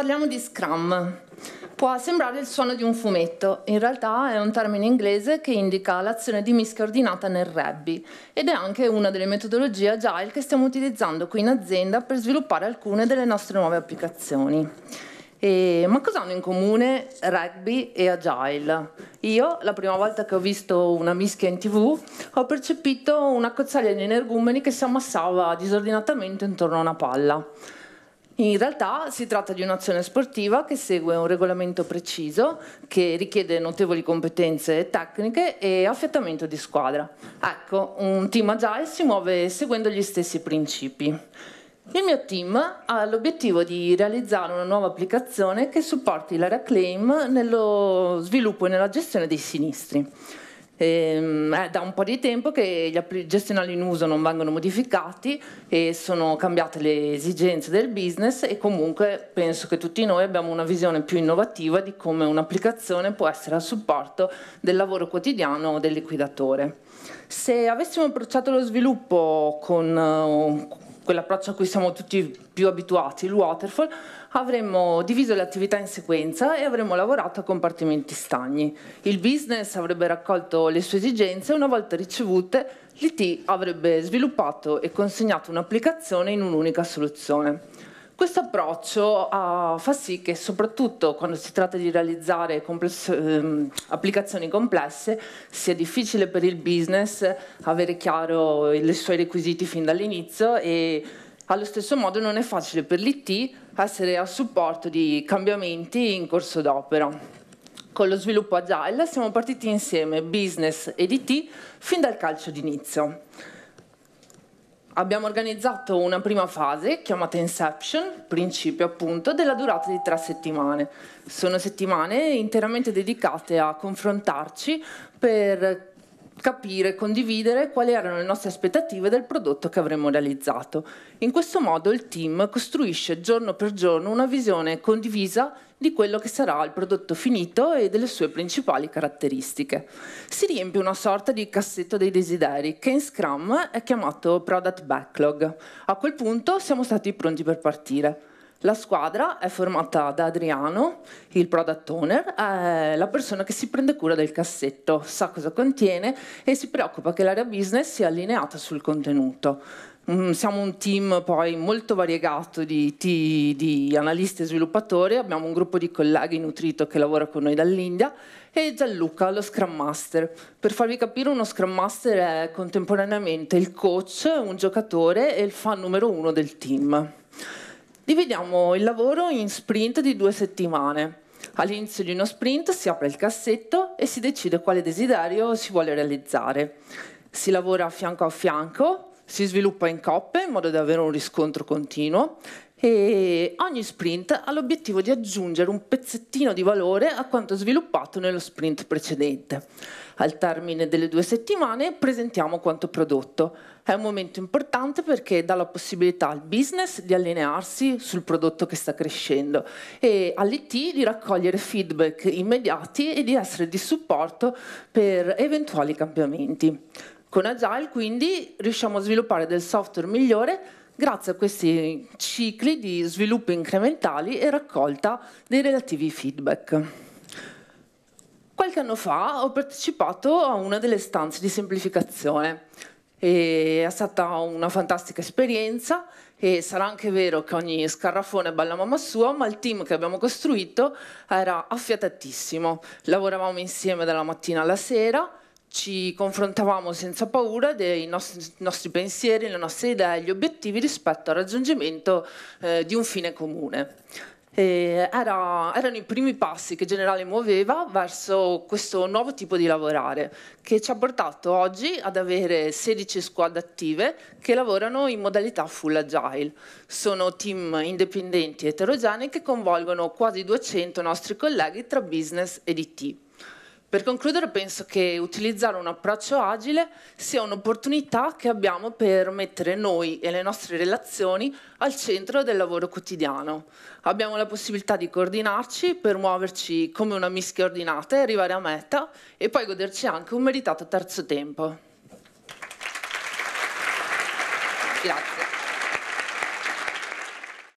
Parliamo di Scrum. Può sembrare il suono di un fumetto, in realtà è un termine inglese che indica l'azione di mischia ordinata nel rugby ed è anche una delle metodologie agile che stiamo utilizzando qui in azienda per sviluppare alcune delle nostre nuove applicazioni. E, ma cosa hanno in comune rugby e agile? Io, la prima volta che ho visto una mischia in tv, ho percepito una cozzaglia di energumeni che si ammassava disordinatamente intorno a una palla. In realtà si tratta di un'azione sportiva che segue un regolamento preciso che richiede notevoli competenze tecniche e affiattamento di squadra. Ecco, un team agile si muove seguendo gli stessi principi. Il mio team ha l'obiettivo di realizzare una nuova applicazione che supporti l'area claim nello sviluppo e nella gestione dei sinistri. Ehm, è da un po' di tempo che gli app gestionali in uso non vengono modificati e sono cambiate le esigenze del business e comunque penso che tutti noi abbiamo una visione più innovativa di come un'applicazione può essere a supporto del lavoro quotidiano del liquidatore. Se avessimo approcciato lo sviluppo con, uh, quell'approccio a cui siamo tutti più abituati, il waterfall, avremmo diviso le attività in sequenza e avremmo lavorato a compartimenti stagni. Il business avrebbe raccolto le sue esigenze e una volta ricevute l'IT avrebbe sviluppato e consegnato un'applicazione in un'unica soluzione. Questo approccio uh, fa sì che soprattutto quando si tratta di realizzare complesso, eh, applicazioni complesse sia difficile per il business avere chiaro i suoi requisiti fin dall'inizio e allo stesso modo non è facile per l'IT essere a supporto di cambiamenti in corso d'opera con lo sviluppo agile siamo partiti insieme, business ed IT, fin dal calcio d'inizio abbiamo organizzato una prima fase chiamata Inception, principio appunto, della durata di tre settimane. Sono settimane interamente dedicate a confrontarci per capire, condividere quali erano le nostre aspettative del prodotto che avremmo realizzato. In questo modo il team costruisce giorno per giorno una visione condivisa di quello che sarà il prodotto finito e delle sue principali caratteristiche. Si riempie una sorta di cassetto dei desideri che in Scrum è chiamato Product Backlog. A quel punto siamo stati pronti per partire. La squadra è formata da Adriano, il product owner, è la persona che si prende cura del cassetto, sa cosa contiene e si preoccupa che l'area business sia allineata sul contenuto. Mm, siamo un team poi molto variegato di, di, di analisti e sviluppatori, abbiamo un gruppo di colleghi nutrito che lavora con noi dall'India e Gianluca, lo Scrum Master. Per farvi capire, uno Scrum Master è contemporaneamente il coach, un giocatore e il fan numero uno del team. Dividiamo il lavoro in sprint di due settimane. All'inizio di uno sprint si apre il cassetto e si decide quale desiderio si vuole realizzare. Si lavora fianco a fianco si sviluppa in coppe in modo da avere un riscontro continuo e ogni sprint ha l'obiettivo di aggiungere un pezzettino di valore a quanto sviluppato nello sprint precedente. Al termine delle due settimane presentiamo quanto prodotto. È un momento importante perché dà la possibilità al business di allinearsi sul prodotto che sta crescendo e all'IT di raccogliere feedback immediati e di essere di supporto per eventuali cambiamenti. Con Agile quindi riusciamo a sviluppare del software migliore grazie a questi cicli di sviluppo incrementali e raccolta dei relativi feedback. Qualche anno fa ho partecipato a una delle stanze di semplificazione. E è stata una fantastica esperienza e sarà anche vero che ogni scarrafone balla mamma sua, ma il team che abbiamo costruito era affiatatissimo. Lavoravamo insieme dalla mattina alla sera ci confrontavamo senza paura dei nostri, nostri, pensieri, le nostre idee, gli obiettivi rispetto al raggiungimento eh, di un fine comune. Era, erano i primi passi che Generale muoveva verso questo nuovo tipo di lavorare che ci ha portato oggi ad avere 16 squadre attive che lavorano in modalità full agile. Sono team indipendenti eterogenei che coinvolgono quasi 200 nostri colleghi tra business ed IT. Per concludere penso che utilizzare un approccio agile sia un'opportunità che abbiamo per mettere noi e le nostre relazioni al centro del lavoro quotidiano. Abbiamo la possibilità di coordinarci per muoverci come una mischia ordinata e arrivare a meta e poi goderci anche un meritato terzo tempo. Grazie.